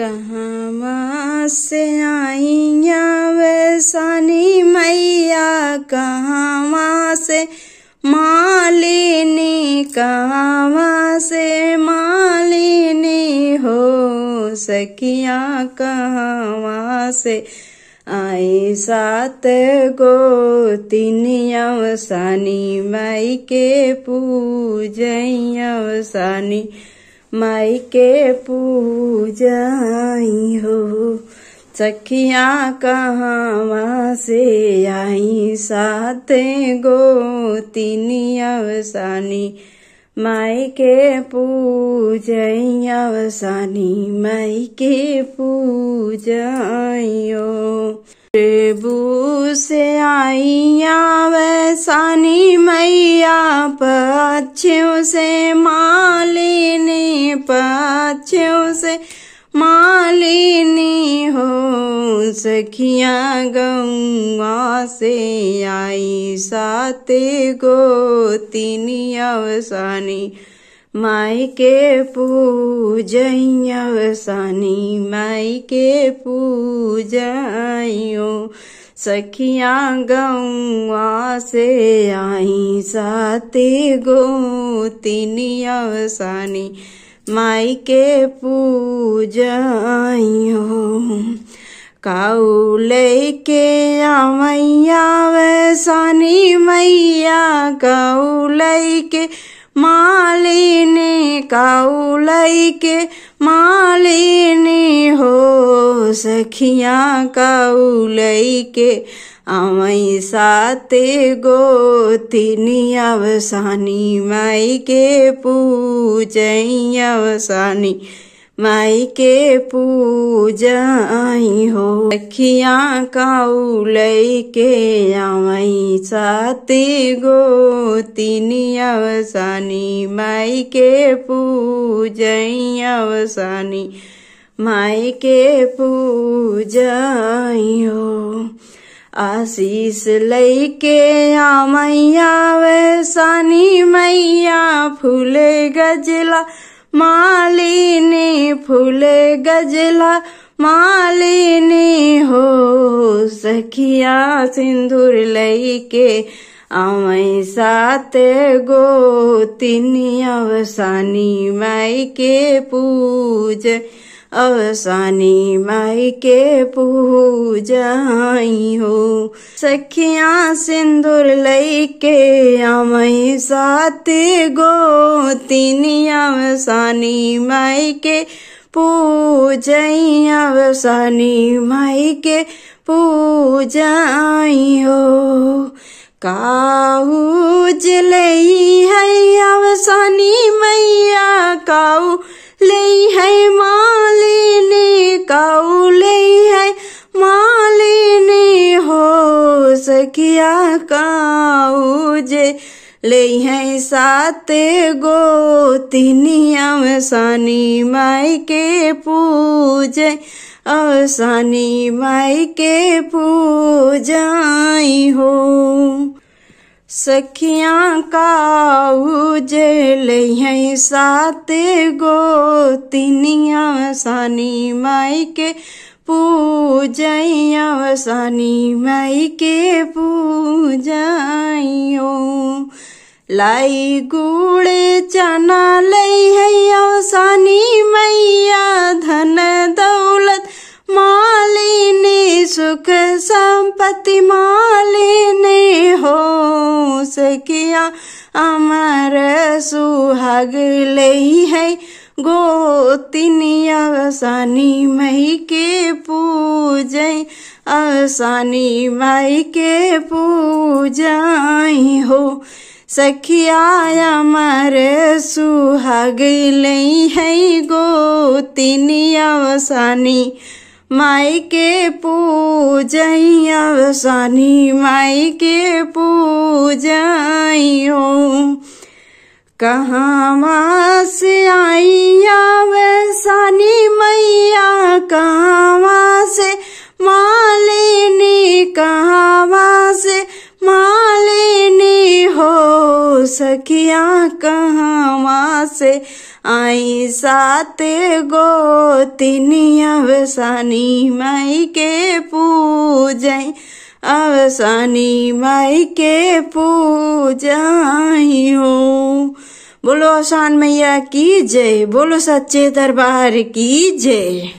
कहाँ से आइया वैसानी मैया कहाँ से मालिनी कहाँ से मालिनी हो सकिया कहाँ से आई सात गो तीन अवसानी माई के पूजैया अवसानी माई के पूजाई हो सखिया कहाँ से आई साथे तीन अवसानी माई के पूजई अवसानी माई के पूजाइयो रेबू से आई अवसानी मैया पक्षियों से माले पाछ्यों से मालिनी हो सखियाँ गौआ से आई साते तीन अवसानी माई के अवसानी माई के पूजाइयो सखिया गौआ से आई साते तीन अवसानी माई के पूजो काऊ के मैया वैसानी मैया काऊ के मालिनी काउलई के मालिनी हो सखिया काउलई के अवई साते गोतिनी अवसानी माई के पूजई अवसानी माई के पूजाई हो अखिया लई के आवई साती गो तीन अवसानी माई के पूजई अवसानी माई के पूजाई हो आशीष लैके आ मैया वैसानी मैया फूले गजला माली फूले गजला मालिनी हो सखिया सिंदूर लई के अवई साते गो तीन अवसानी माई के पूज अवसानी माई के पूजाई हो सखिया सिंदूर लई के अमई सात गो तीन अवसानी माई के पूजैया वसानी माई के पूजाई हो काऊ जले है अवसानी मैया काऊ ले है मालिनी काऊ ले है मालिनी हो सखिया काऊ जे ले हैं सात गो तिनिया में सानी माई के पूज अवसानी माई के पूजाई हो सखिया का ले हैं सात गो तिनिया सानी माई के पूजाई अवसानी माई के हो लाई गुड़े चना लई है औसानी मैया धन दौलत मालिनी सुख संपत्ति मालिनी हो सकिया अमर सुहाग लई है गोतिनी अवसानी मई के पूजई असानी माई के पूजाई हो सखिया मर सुहागिल है गो तीन अवसानी माई के पूज अवसानी माई के पूजो कहाँ मास आई अवसानी मैया कहाँ से आई सात गो तीन अवसानी माई के पूज अवसानी माई के पूजाई हो बोलो आसान मैया की जय बोलो सच्चे दरबार की जय